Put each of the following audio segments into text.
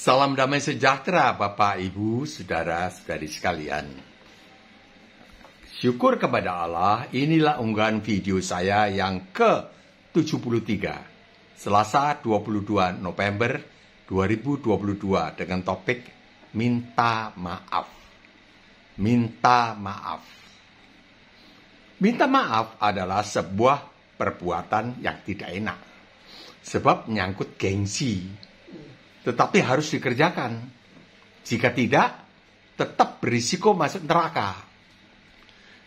Salam damai sejahtera Bapak, Ibu, Saudara-saudari sekalian. Syukur kepada Allah, inilah unggahan video saya yang ke-73, Selasa 22 November 2022 dengan topik Minta Maaf. Minta Maaf. Minta maaf adalah sebuah perbuatan yang tidak enak. Sebab menyangkut gengsi, tetapi harus dikerjakan. Jika tidak, tetap berisiko masuk neraka.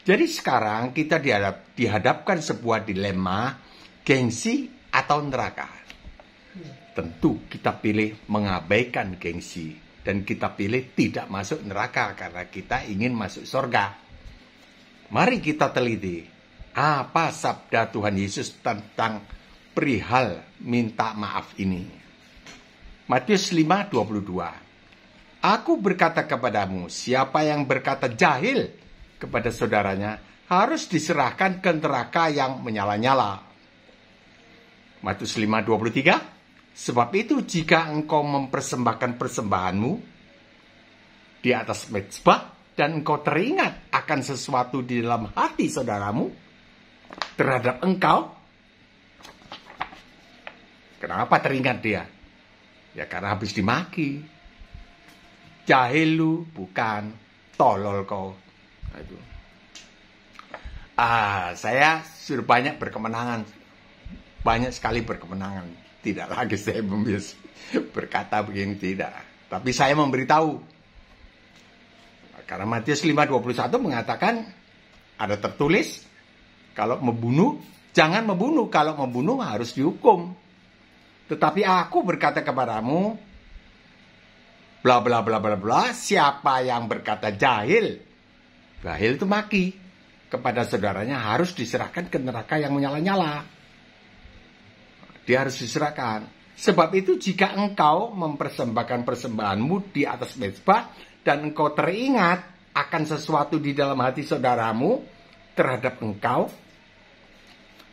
Jadi sekarang kita dihadap, dihadapkan sebuah dilema gengsi atau neraka. Tentu kita pilih mengabaikan gengsi dan kita pilih tidak masuk neraka karena kita ingin masuk surga. Mari kita teliti apa sabda Tuhan Yesus tentang perihal minta maaf ini. Matius 5:22. Aku berkata kepadamu, siapa yang berkata jahil kepada saudaranya harus diserahkan ke neraka yang menyala-nyala. Matius 5:23. Sebab itu jika engkau mempersembahkan persembahanmu di atas mezbah dan engkau teringat akan sesuatu di dalam hati saudaramu terhadap engkau, kenapa teringat dia? Ya karena habis dimaki. Jahil bukan. Tolol kau. Aduh. Ah, saya sudah banyak berkemenangan. Banyak sekali berkemenangan. Tidak lagi saya membias berkata begini, tidak. Tapi saya memberitahu. Karena Matius 5.21 mengatakan, ada tertulis, kalau membunuh, jangan membunuh. Kalau membunuh harus dihukum. Tetapi aku berkata kepadamu, bla bla bla bla bla, siapa yang berkata jahil? Jahil itu maki. Kepada saudaranya harus diserahkan ke neraka yang menyala-nyala. Dia harus diserahkan. Sebab itu jika engkau mempersembahkan persembahanmu di atas mezbah dan engkau teringat akan sesuatu di dalam hati saudaramu terhadap engkau,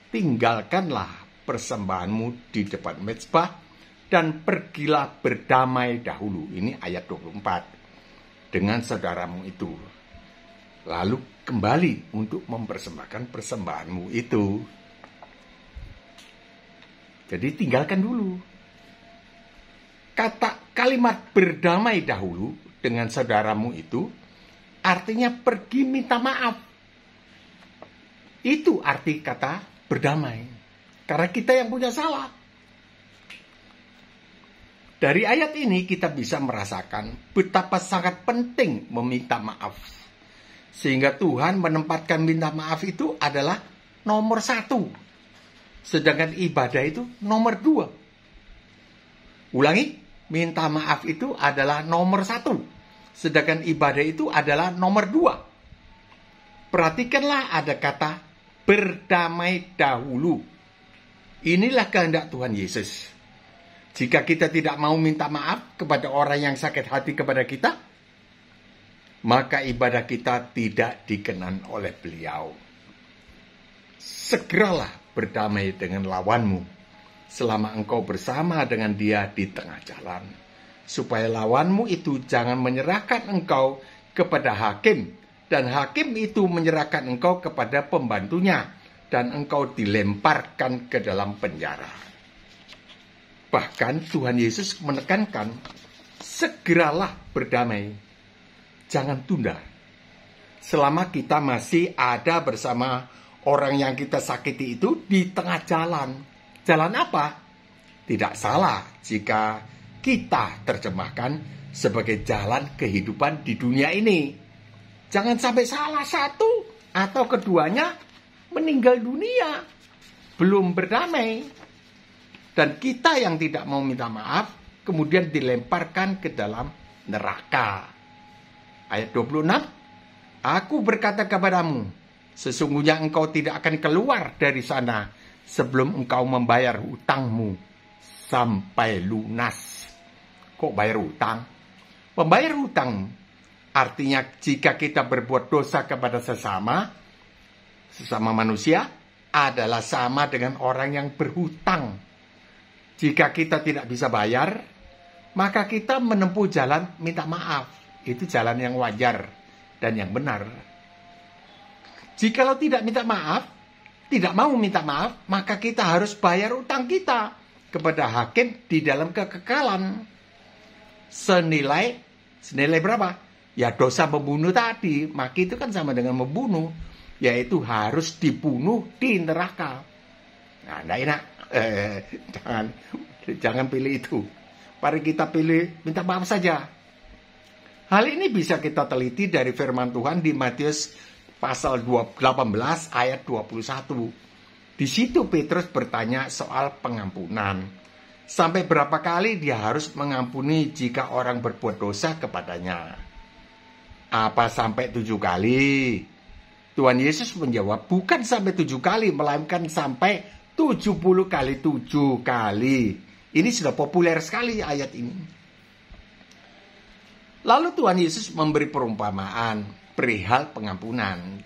tinggalkanlah persembahanmu di depan mezbah dan pergilah berdamai dahulu. Ini ayat 24. Dengan saudaramu itu. Lalu kembali untuk mempersembahkan persembahanmu itu. Jadi tinggalkan dulu. Kata kalimat berdamai dahulu dengan saudaramu itu artinya pergi minta maaf. Itu arti kata berdamai. Karena kita yang punya salah. Dari ayat ini kita bisa merasakan betapa sangat penting meminta maaf. Sehingga Tuhan menempatkan minta maaf itu adalah nomor satu. Sedangkan ibadah itu nomor dua. Ulangi, minta maaf itu adalah nomor satu. Sedangkan ibadah itu adalah nomor dua. Perhatikanlah ada kata berdamai dahulu Inilah kehendak Tuhan Yesus. Jika kita tidak mau minta maaf kepada orang yang sakit hati kepada kita, maka ibadah kita tidak dikenan oleh beliau. Segeralah berdamai dengan lawanmu selama engkau bersama dengan dia di tengah jalan, supaya lawanmu itu jangan menyerahkan engkau kepada hakim, dan hakim itu menyerahkan engkau kepada pembantunya dan engkau dilemparkan ke dalam penjara. Bahkan Tuhan Yesus menekankan, segeralah berdamai, jangan tunda. Selama kita masih ada bersama orang yang kita sakiti itu di tengah jalan. Jalan apa? Tidak salah jika kita terjemahkan sebagai jalan kehidupan di dunia ini. Jangan sampai salah satu atau keduanya meninggal dunia, belum berdamai. Dan kita yang tidak mau minta maaf, kemudian dilemparkan ke dalam neraka. Ayat 26, Aku berkata kepadamu, sesungguhnya engkau tidak akan keluar dari sana sebelum engkau membayar hutangmu sampai lunas. Kok bayar hutang? Membayar hutang Artinya, jika kita berbuat dosa kepada sesama, sama manusia adalah sama dengan orang yang berhutang. Jika kita tidak bisa bayar, maka kita menempuh jalan minta maaf. Itu jalan yang wajar dan yang benar. Jikalau tidak minta maaf, tidak mau minta maaf, maka kita harus bayar utang kita kepada hakim di dalam kekekalan. Senilai senilai berapa? Ya dosa membunuh tadi, maka itu kan sama dengan membunuh yaitu harus dibunuh di neraka. Nah, enggak enak. Eh, jangan jangan pilih itu. Mari kita pilih minta maaf saja. Hal ini bisa kita teliti dari firman Tuhan di Matius pasal 18 ayat 21. Di situ Petrus bertanya soal pengampunan. Sampai berapa kali dia harus mengampuni jika orang berbuat dosa kepadanya? Apa sampai tujuh kali? Tuhan Yesus menjawab, bukan sampai tujuh kali, melainkan sampai tujuh puluh kali tujuh kali. Ini sudah populer sekali ayat ini. Lalu Tuhan Yesus memberi perumpamaan perihal pengampunan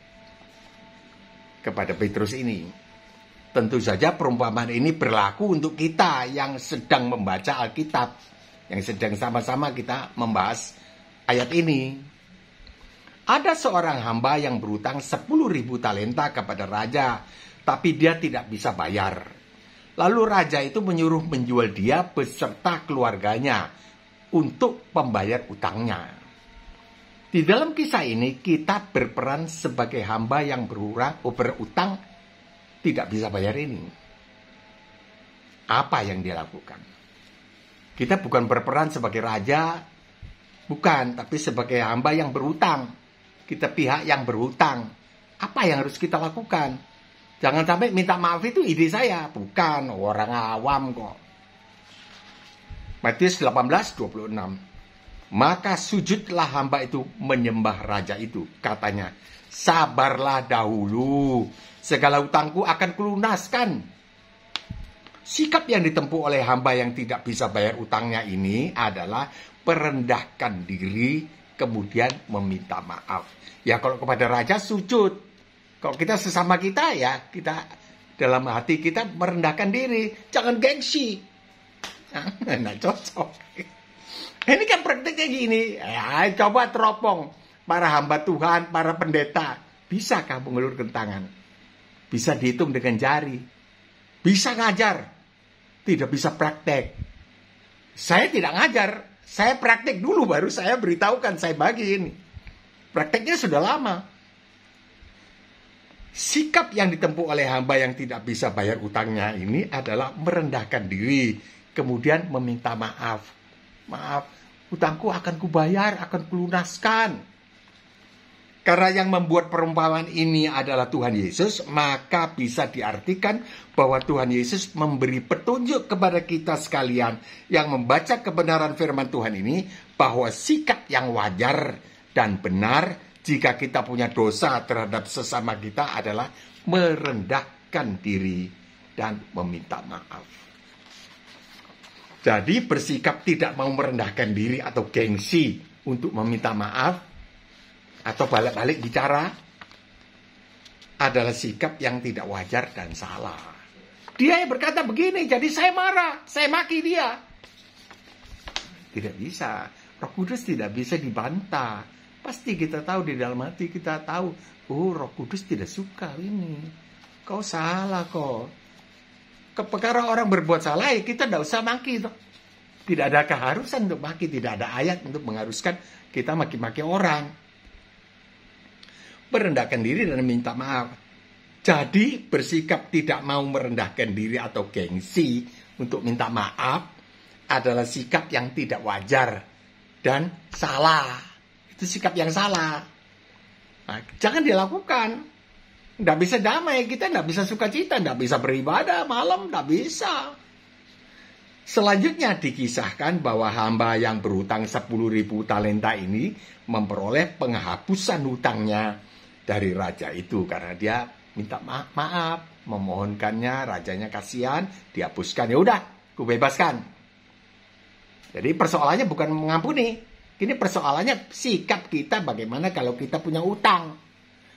kepada Petrus ini. Tentu saja perumpamaan ini berlaku untuk kita yang sedang membaca Alkitab, yang sedang sama-sama kita membahas ayat ini. Ada seorang hamba yang berutang ribu talenta kepada raja, tapi dia tidak bisa bayar. Lalu raja itu menyuruh menjual dia beserta keluarganya untuk pembayar utangnya. Di dalam kisah ini kita berperan sebagai hamba yang berurang, berutang tidak bisa bayar ini. Apa yang dia lakukan? Kita bukan berperan sebagai raja, bukan, tapi sebagai hamba yang berutang kita pihak yang berhutang. Apa yang harus kita lakukan? Jangan sampai minta maaf itu ide saya, bukan orang awam kok. Matius 18:26. Maka sujudlah hamba itu menyembah raja itu, katanya. Sabarlah dahulu, segala utangku akan kulunaskan. Sikap yang ditempuh oleh hamba yang tidak bisa bayar utangnya ini adalah perendahkan diri kemudian meminta maaf. Ya kalau kepada raja sujud. Kalau kita sesama kita ya kita dalam hati kita merendahkan diri, jangan gengsi. Nah, cocok. Ini kan praktiknya gini. Ya, coba teropong para hamba Tuhan, para pendeta. Bisa Bisakah mengulurkan tangan? Bisa dihitung dengan jari. Bisa ngajar. Tidak bisa praktek. Saya tidak ngajar, saya praktek dulu baru saya beritahukan, saya bagi ini. Prakteknya sudah lama. Sikap yang ditempuh oleh hamba yang tidak bisa bayar utangnya ini adalah merendahkan diri, kemudian meminta maaf. Maaf, utangku akan kubayar, akan kulunaskan karena yang membuat perumpamaan ini adalah Tuhan Yesus, maka bisa diartikan bahwa Tuhan Yesus memberi petunjuk kepada kita sekalian yang membaca kebenaran firman Tuhan ini bahwa sikap yang wajar dan benar jika kita punya dosa terhadap sesama kita adalah merendahkan diri dan meminta maaf. Jadi bersikap tidak mau merendahkan diri atau gengsi untuk meminta maaf atau balik-balik bicara adalah sikap yang tidak wajar dan salah. Dia yang berkata begini, jadi saya marah, saya maki dia. Tidak bisa. Roh Kudus tidak bisa dibantah. Pasti kita tahu di dalam hati kita tahu, oh Roh Kudus tidak suka ini. Kau salah kok. Kepekara orang berbuat salah ya kita tidak usah maki. Tidak ada keharusan untuk maki, tidak ada ayat untuk mengharuskan kita maki-maki orang merendahkan diri dan minta maaf. Jadi bersikap tidak mau merendahkan diri atau gengsi untuk minta maaf adalah sikap yang tidak wajar dan salah. Itu sikap yang salah. Nah, jangan dilakukan. Tidak bisa damai, kita tidak bisa suka cita, tidak bisa beribadah malam, tidak bisa. Selanjutnya dikisahkan bahwa hamba yang berhutang 10.000 talenta ini memperoleh penghapusan hutangnya dari raja itu karena dia minta maaf, maaf memohonkannya rajanya kasihan dihapuskan ya udah kubebaskan jadi persoalannya bukan mengampuni ini persoalannya sikap kita bagaimana kalau kita punya utang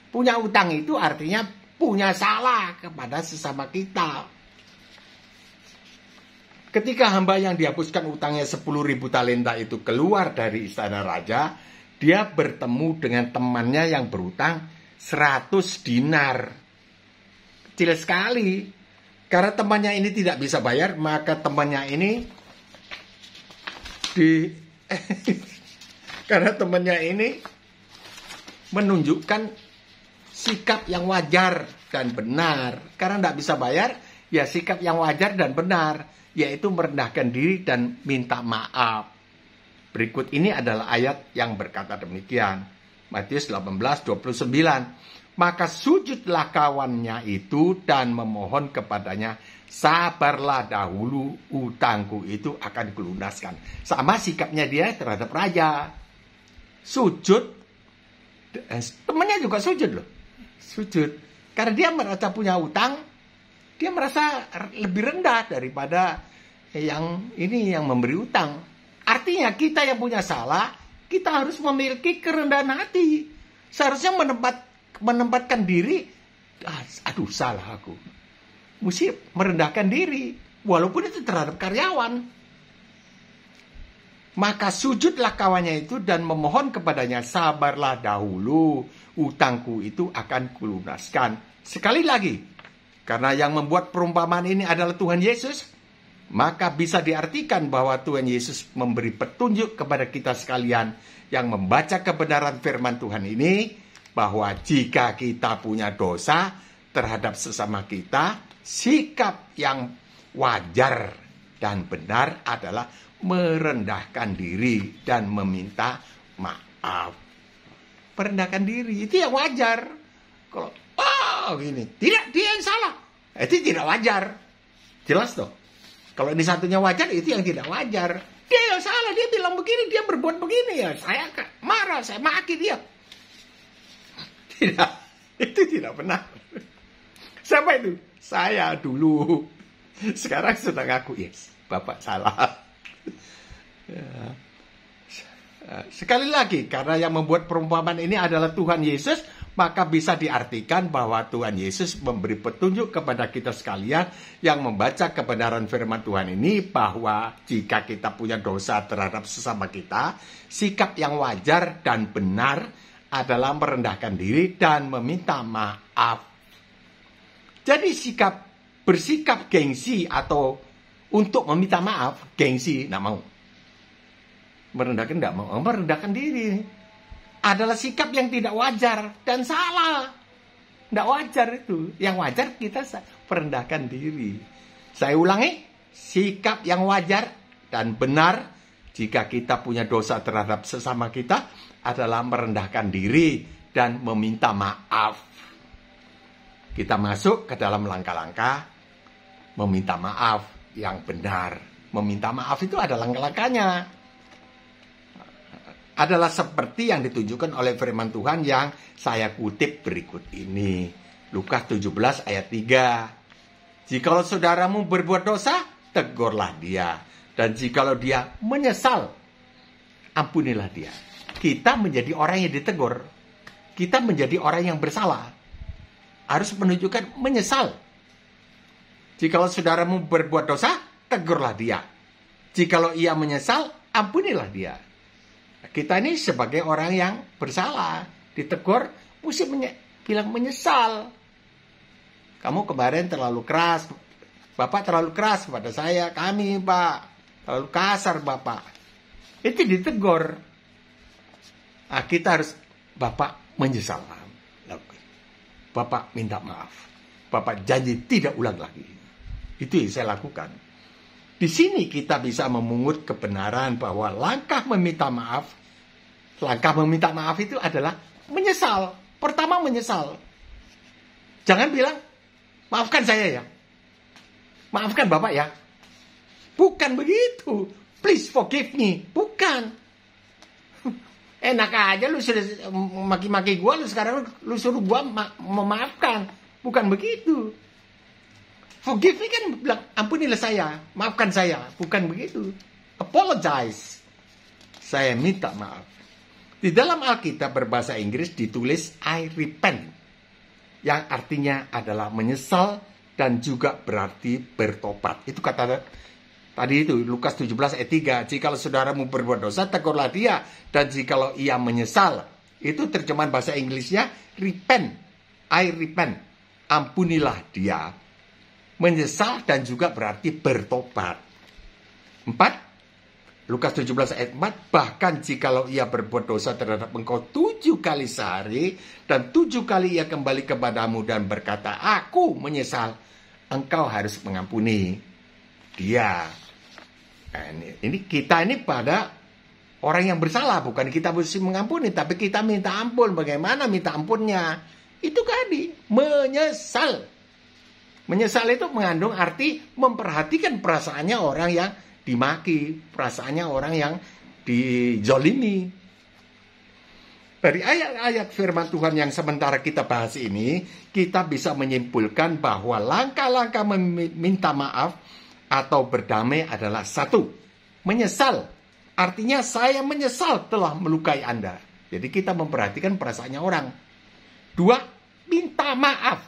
punya utang itu artinya punya salah kepada sesama kita Ketika hamba yang dihapuskan utangnya 10.000 talenta itu keluar dari istana raja, dia bertemu dengan temannya yang berutang 100 dinar. Kecil sekali. Karena temannya ini tidak bisa bayar, maka temannya ini di karena temannya ini menunjukkan sikap yang wajar dan benar. Karena tidak bisa bayar, ya sikap yang wajar dan benar, yaitu merendahkan diri dan minta maaf. Berikut ini adalah ayat yang berkata demikian. Matius 18:29 Maka sujudlah kawannya itu dan memohon kepadanya, sabarlah dahulu utangku itu akan dilunaskan. Sama sikapnya dia terhadap raja. Sujud, eh, temannya juga sujud loh. Sujud. Karena dia merasa punya utang, dia merasa lebih rendah daripada yang ini yang memberi utang. Artinya kita yang punya salah, kita harus memiliki kerendahan hati. Seharusnya menempat, menempatkan diri, ah, aduh salah aku. Mesti merendahkan diri, walaupun itu terhadap karyawan. Maka sujudlah kawannya itu dan memohon kepadanya, sabarlah dahulu, utangku itu akan kulunaskan. Sekali lagi, karena yang membuat perumpamaan ini adalah Tuhan Yesus, maka bisa diartikan bahwa Tuhan Yesus memberi petunjuk kepada kita sekalian yang membaca kebenaran firman Tuhan ini bahwa jika kita punya dosa terhadap sesama kita, sikap yang wajar dan benar adalah merendahkan diri dan meminta maaf. Merendahkan diri itu yang wajar. Kalau oh ini tidak dia yang salah, itu tidak wajar. Jelas dong. Kalau ini satunya wajar, itu yang tidak wajar. Dia yang salah, dia bilang begini, dia berbuat begini ya. Saya marah, saya maki dia. Tidak, itu tidak benar. Siapa itu? Saya dulu. Sekarang sudah ngaku, yes, Bapak salah. Ya. Sekali lagi, karena yang membuat perumpamaan ini adalah Tuhan Yesus, maka bisa diartikan bahwa Tuhan Yesus memberi petunjuk kepada kita sekalian yang membaca kebenaran firman Tuhan ini bahwa jika kita punya dosa terhadap sesama kita, sikap yang wajar dan benar adalah merendahkan diri dan meminta maaf. Jadi sikap bersikap gengsi atau untuk meminta maaf, gengsi, nggak mau. Merendahkan nggak mau, merendahkan diri adalah sikap yang tidak wajar dan salah. Tidak wajar itu. Yang wajar kita perendahkan diri. Saya ulangi, sikap yang wajar dan benar jika kita punya dosa terhadap sesama kita adalah merendahkan diri dan meminta maaf. Kita masuk ke dalam langkah-langkah meminta maaf yang benar. Meminta maaf itu adalah langkah-langkahnya adalah seperti yang ditunjukkan oleh firman Tuhan yang saya kutip berikut ini. Lukas 17 ayat 3. Jikalau saudaramu berbuat dosa, tegurlah dia. Dan jikalau dia menyesal, ampunilah dia. Kita menjadi orang yang ditegur. Kita menjadi orang yang bersalah. Harus menunjukkan menyesal. Jikalau saudaramu berbuat dosa, tegurlah dia. Jikalau ia menyesal, ampunilah dia kita ini sebagai orang yang bersalah ditegur mesti menye bilang menyesal kamu kemarin terlalu keras bapak terlalu keras kepada saya kami pak terlalu kasar bapak itu ditegur nah, kita harus bapak menyesal nah, bapak minta maaf bapak janji tidak ulang lagi itu yang saya lakukan di sini kita bisa memungut kebenaran bahwa langkah meminta maaf Langkah meminta maaf itu adalah menyesal. Pertama menyesal. Jangan bilang, maafkan saya ya. Maafkan Bapak ya. Bukan begitu. Please forgive me. Bukan. Enak aja lu sudah maki-maki gua, lu sekarang lu suruh gue ma memaafkan. Bukan begitu. Forgive me kan bilang, ampunilah saya, maafkan saya. Bukan begitu. Apologize. Saya minta maaf. Di dalam Alkitab berbahasa Inggris ditulis I repent, yang artinya adalah menyesal dan juga berarti bertobat. Itu kata tadi itu Lukas 17 ayat 3, jikalau saudaramu berbuat dosa tegurlah dia dan jikalau ia menyesal. Itu terjemahan bahasa Inggrisnya repent. I repent. Ampunilah dia. Menyesal dan juga berarti bertobat. Empat, Lukas 17 ayat 4, bahkan jikalau ia berbuat dosa terhadap engkau tujuh kali sehari, dan tujuh kali ia kembali kepadamu dan berkata, aku menyesal, engkau harus mengampuni dia. Nah, ini, ini kita ini pada orang yang bersalah, bukan kita mesti mengampuni, tapi kita minta ampun. Bagaimana minta ampunnya? Itu tadi, menyesal. Menyesal itu mengandung arti memperhatikan perasaannya orang yang dimaki, perasaannya orang yang dijolimi. Dari ayat-ayat firman Tuhan yang sementara kita bahas ini, kita bisa menyimpulkan bahwa langkah-langkah meminta maaf atau berdamai adalah satu, menyesal. Artinya saya menyesal telah melukai Anda. Jadi kita memperhatikan perasaannya orang. Dua, minta maaf.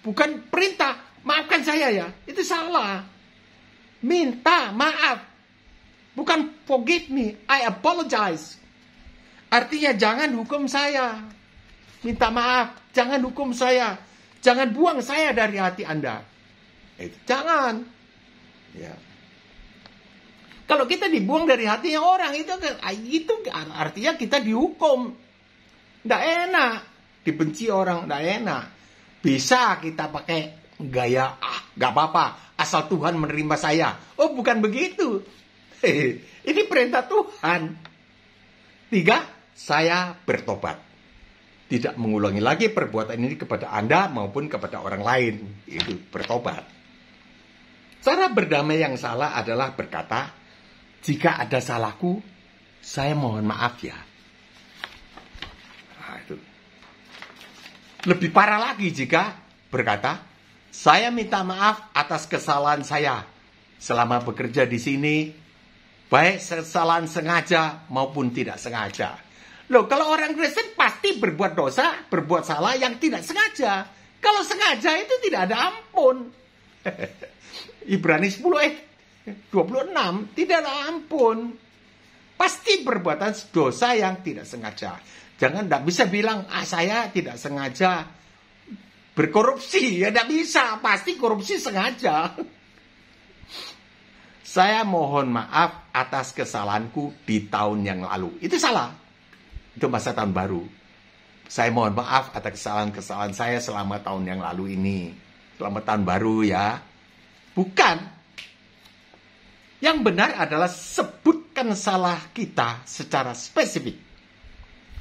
Bukan perintah, maafkan saya ya. Itu salah minta maaf. Bukan forgive me, I apologize. Artinya jangan hukum saya. Minta maaf, jangan hukum saya. Jangan buang saya dari hati Anda. Itu. Eh, jangan. Ya. Kalau kita dibuang dari hatinya orang itu ah, itu artinya kita dihukum. Nggak enak. Dibenci orang nggak enak. Bisa kita pakai gaya ah nggak apa-apa asal Tuhan menerima saya. Oh, bukan begitu. Eh, ini perintah Tuhan. Tiga, saya bertobat. Tidak mengulangi lagi perbuatan ini kepada Anda maupun kepada orang lain. Itu bertobat. Cara berdamai yang salah adalah berkata, jika ada salahku, saya mohon maaf ya. Nah, itu. Lebih parah lagi jika berkata, saya minta maaf atas kesalahan saya selama bekerja di sini, baik kesalahan sengaja maupun tidak sengaja. Loh, kalau orang Kristen pasti berbuat dosa, berbuat salah yang tidak sengaja. Kalau sengaja itu tidak ada ampun. Ibrani 10 eh 26, tidak ada ampun. Pasti perbuatan dosa yang tidak sengaja. Jangan tidak bisa bilang, ah saya tidak sengaja berkorupsi ya tidak bisa pasti korupsi sengaja saya mohon maaf atas kesalahanku di tahun yang lalu itu salah itu masa tahun baru saya mohon maaf atas kesalahan-kesalahan saya selama tahun yang lalu ini selama tahun baru ya bukan yang benar adalah sebutkan salah kita secara spesifik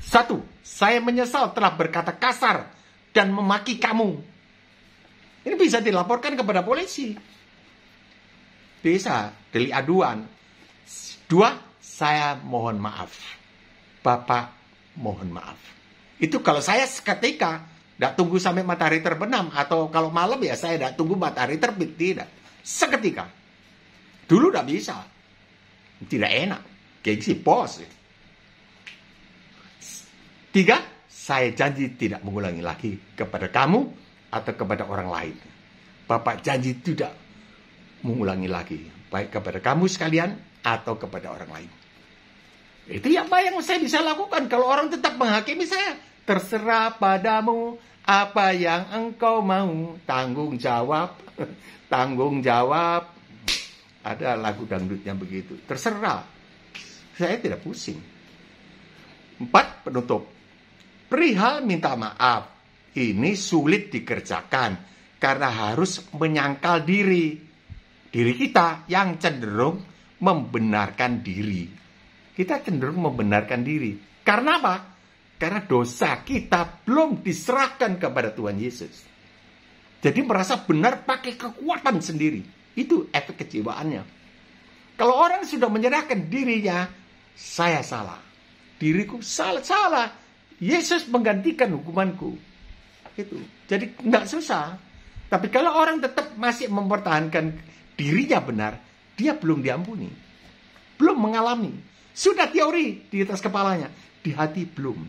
satu, saya menyesal telah berkata kasar dan memaki kamu. Ini bisa dilaporkan kepada polisi. Bisa, delik aduan. Dua, saya mohon maaf. Bapak mohon maaf. Itu kalau saya seketika tidak tunggu sampai matahari terbenam atau kalau malam ya saya tidak tunggu matahari terbit tidak. Seketika. Dulu tidak bisa. Tidak enak. Gengsi pose Tiga, saya janji tidak mengulangi lagi kepada kamu atau kepada orang lain. Bapak janji tidak mengulangi lagi, baik kepada kamu sekalian atau kepada orang lain. Itu yang yang saya bisa lakukan kalau orang tetap menghakimi saya. Terserah padamu apa yang engkau mau, tanggung jawab, tanggung jawab. Ada lagu dangdut yang begitu, terserah. Saya tidak pusing. Empat, penutup Perihal minta maaf, ini sulit dikerjakan karena harus menyangkal diri. Diri kita yang cenderung membenarkan diri. Kita cenderung membenarkan diri. Karena apa? Karena dosa kita belum diserahkan kepada Tuhan Yesus. Jadi merasa benar pakai kekuatan sendiri. Itu efek kejiwaannya. Kalau orang sudah menyerahkan dirinya, saya salah. Diriku salah-salah Yesus menggantikan hukumanku. Itu. Jadi nggak susah. Tapi kalau orang tetap masih mempertahankan dirinya benar, dia belum diampuni. Belum mengalami. Sudah teori di atas kepalanya, di hati belum.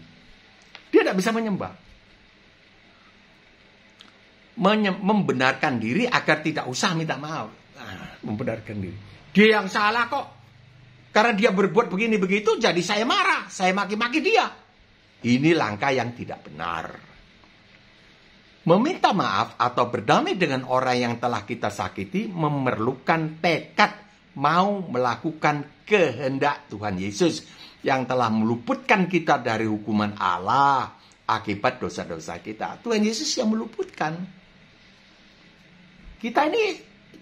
Dia tidak bisa menyembah. Menye- membenarkan diri agar tidak usah minta maaf. Ah, membenarkan diri. Dia yang salah kok. Karena dia berbuat begini begitu, jadi saya marah, saya maki-maki dia. Ini langkah yang tidak benar. Meminta maaf atau berdamai dengan orang yang telah kita sakiti memerlukan tekad mau melakukan kehendak Tuhan Yesus yang telah meluputkan kita dari hukuman Allah akibat dosa-dosa kita. Tuhan Yesus yang meluputkan. Kita ini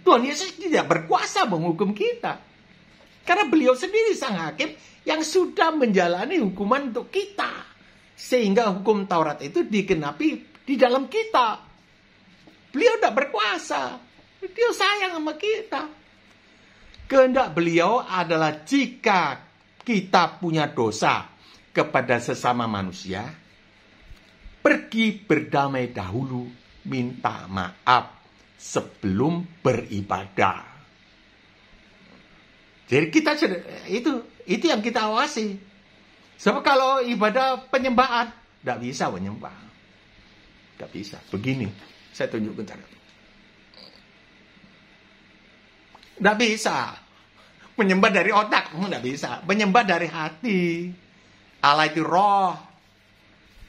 Tuhan Yesus tidak berkuasa menghukum kita. Karena beliau sendiri sang hakim yang sudah menjalani hukuman untuk kita. Sehingga hukum Taurat itu digenapi di dalam kita. Beliau tidak berkuasa. Dia sayang sama kita. Kehendak beliau adalah jika kita punya dosa kepada sesama manusia, pergi berdamai dahulu minta maaf sebelum beribadah. Jadi kita itu itu yang kita awasi. Sebab kalau ibadah penyembahan, tidak bisa menyembah. Tidak bisa. Begini, saya tunjukkan cara. Tidak bisa. Menyembah dari otak, tidak hmm, bisa. Menyembah dari hati. Allah itu roh.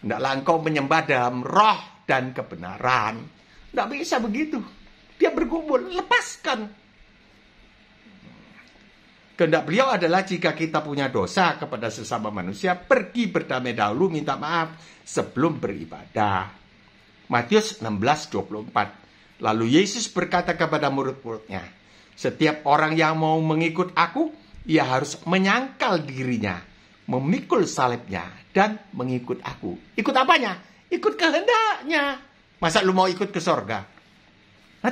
tidak langkau menyembah dalam roh dan kebenaran. Tidak bisa begitu. Dia berkumpul, lepaskan Kehendak beliau adalah jika kita punya dosa kepada sesama manusia, pergi berdamai dahulu minta maaf sebelum beribadah. Matius 16:24. Lalu Yesus berkata kepada murid-muridnya, "Setiap orang yang mau mengikut aku, ia harus menyangkal dirinya, memikul salibnya dan mengikut aku." Ikut apanya? Ikut kehendaknya. Masa lu mau ikut ke sorga? Nah,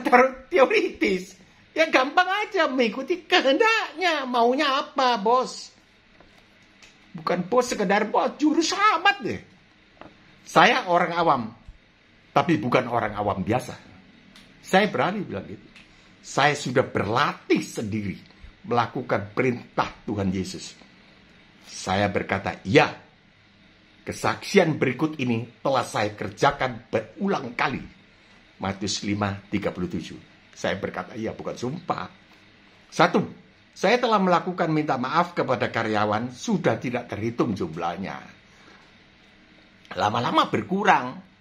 teoritis. Ya gampang aja mengikuti kehendaknya, maunya apa, bos. Bukan bos sekedar bos, juru sahabat deh. Saya orang awam, tapi bukan orang awam biasa. Saya berani bilang gitu. Saya sudah berlatih sendiri melakukan perintah Tuhan Yesus. Saya berkata, "Ya, kesaksian berikut ini telah saya kerjakan berulang kali." Matius 5, 37. Saya berkata, iya bukan sumpah. Satu, saya telah melakukan minta maaf kepada karyawan, sudah tidak terhitung jumlahnya. Lama-lama berkurang.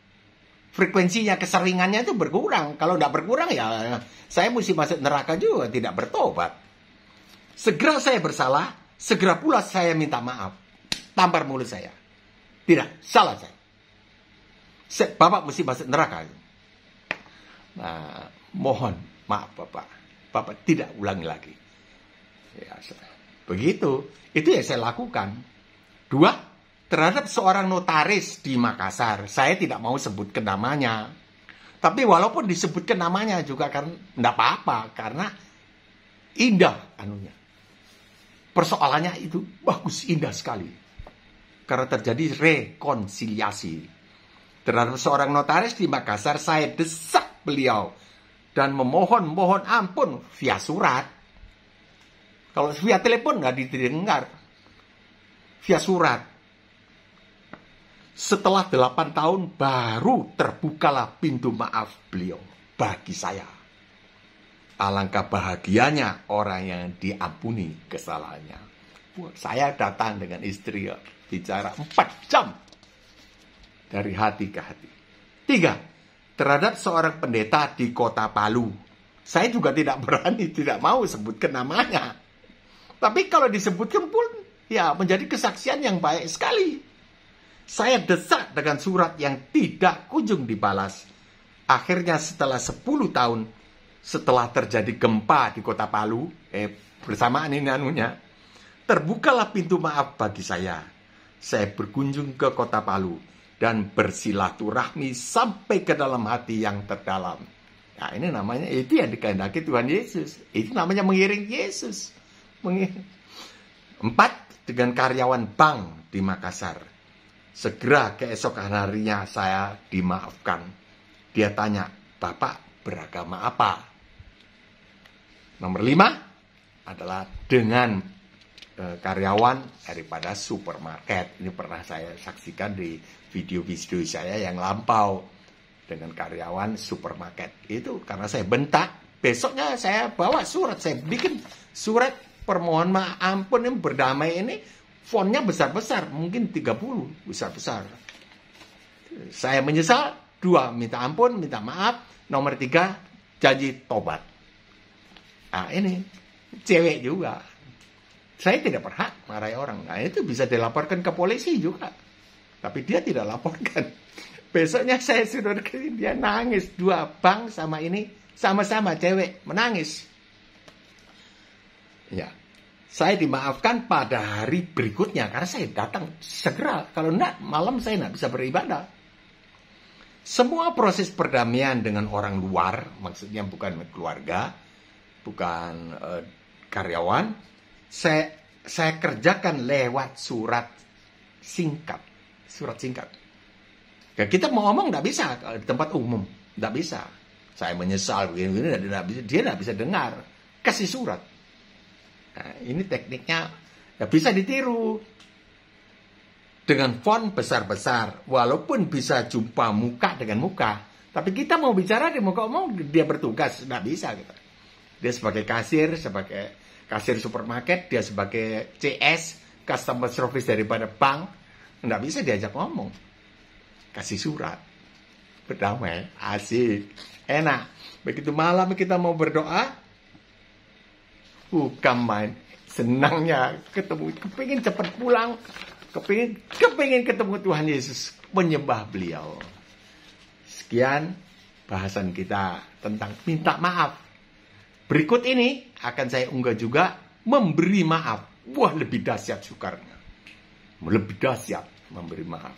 Frekuensinya, keseringannya itu berkurang. Kalau tidak berkurang ya saya mesti masuk neraka juga, tidak bertobat. Segera saya bersalah, segera pula saya minta maaf. Tampar mulut saya. Tidak, salah saya. Bapak mesti masuk neraka. Nah, mohon maaf Bapak, Bapak tidak ulangi lagi. Ya, begitu, itu yang saya lakukan. Dua, terhadap seorang notaris di Makassar, saya tidak mau sebutkan namanya. Tapi walaupun disebutkan namanya juga kan tidak apa-apa karena indah anunya. Persoalannya itu bagus indah sekali. Karena terjadi rekonsiliasi terhadap seorang notaris di Makassar, saya desak beliau dan memohon-mohon ampun via surat. Kalau via telepon nggak didengar, via surat. Setelah delapan tahun baru terbukalah pintu maaf beliau bagi saya. Alangkah bahagianya orang yang diampuni kesalahannya. Saya datang dengan istri bicara empat jam dari hati ke hati. Tiga, terhadap seorang pendeta di kota Palu. Saya juga tidak berani, tidak mau sebutkan namanya. Tapi kalau disebutkan pun, ya menjadi kesaksian yang baik sekali. Saya desak dengan surat yang tidak kunjung dibalas. Akhirnya setelah 10 tahun, setelah terjadi gempa di kota Palu, eh, bersamaan ini anunya, terbukalah pintu maaf bagi saya. Saya berkunjung ke kota Palu dan bersilaturahmi sampai ke dalam hati yang terdalam. Nah, ini namanya itu yang dikehendaki Tuhan Yesus. Itu namanya mengiring Yesus. Mengiring. Empat, dengan karyawan bank di Makassar. Segera keesokan harinya saya dimaafkan. Dia tanya, Bapak beragama apa? Nomor lima adalah dengan Eh, karyawan daripada supermarket. Ini pernah saya saksikan di video-video saya yang lampau dengan karyawan supermarket. Itu karena saya bentak, besoknya saya bawa surat, saya bikin surat permohon maaf ampun yang berdamai ini fontnya besar-besar, mungkin 30 besar-besar. Saya menyesal, dua minta ampun, minta maaf, nomor tiga janji tobat. Nah ini cewek juga saya tidak berhak marahi orang. Nah, itu bisa dilaporkan ke polisi juga. Tapi dia tidak laporkan. Besoknya saya suruh dia nangis. Dua bang sama ini sama-sama cewek menangis. Ya, saya dimaafkan pada hari berikutnya karena saya datang segera. Kalau enggak, malam saya enggak bisa beribadah. Semua proses perdamaian dengan orang luar, maksudnya bukan keluarga, bukan eh, karyawan, saya saya kerjakan lewat surat singkat, surat singkat. Ya, kita mau ngomong nggak bisa di tempat umum, nggak bisa. Saya menyesal begini-begini, nggak bisa. Dia nggak bisa dengar, kasih surat. Nah, ini tekniknya ya bisa ditiru dengan font besar-besar, walaupun bisa jumpa muka dengan muka. Tapi kita mau bicara di muka umum, dia bertugas, nggak bisa. Gitu. Dia sebagai kasir, sebagai kasir supermarket, dia sebagai CS, customer service daripada bank, nggak bisa diajak ngomong. Kasih surat, berdamai, asik, enak. Begitu malam kita mau berdoa, bukan main. Senangnya ketemu, kepingin cepat pulang, kepingin, kepingin ketemu Tuhan Yesus, menyembah beliau. Sekian bahasan kita tentang minta maaf Berikut ini akan saya unggah juga memberi maaf. Wah lebih dahsyat sukarnya. Lebih dahsyat memberi maaf.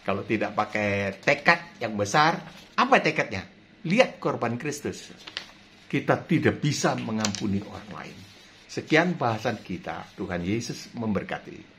Kalau tidak pakai tekad yang besar, apa tekadnya? Lihat korban Kristus. Kita tidak bisa mengampuni orang lain. Sekian bahasan kita. Tuhan Yesus memberkati.